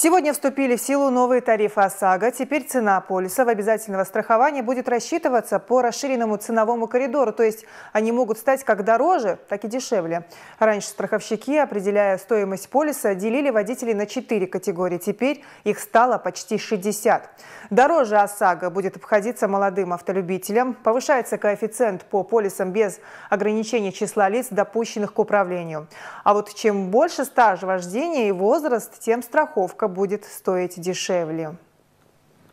Сегодня вступили в силу новые тарифы ОСАГО. Теперь цена полисов обязательного страхования будет рассчитываться по расширенному ценовому коридору, то есть они могут стать как дороже, так и дешевле. Раньше страховщики, определяя стоимость полиса, делили водителей на 4 категории. Теперь их стало почти 60. Дороже ОСАГО будет обходиться молодым автолюбителям. Повышается коэффициент по полисам без ограничения числа лиц, допущенных к управлению. А вот чем больше стаж вождения и возраст, тем страховка будет стоить дешевле.